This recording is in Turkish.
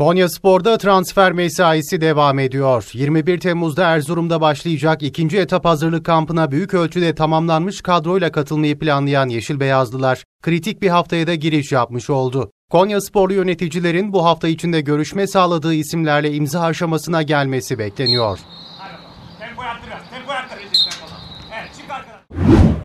Konya Spor'da transfer mesaisi devam ediyor. 21 Temmuz'da Erzurum'da başlayacak ikinci etap hazırlık kampına büyük ölçüde tamamlanmış kadroyla katılmayı planlayan Yeşil Beyazlılar kritik bir haftaya da giriş yapmış oldu. Konya Sporlu yöneticilerin bu hafta içinde görüşme sağladığı isimlerle imza aşamasına gelmesi bekleniyor. Tempo yaptır, tempo yaptır. Evet, çık arkadan.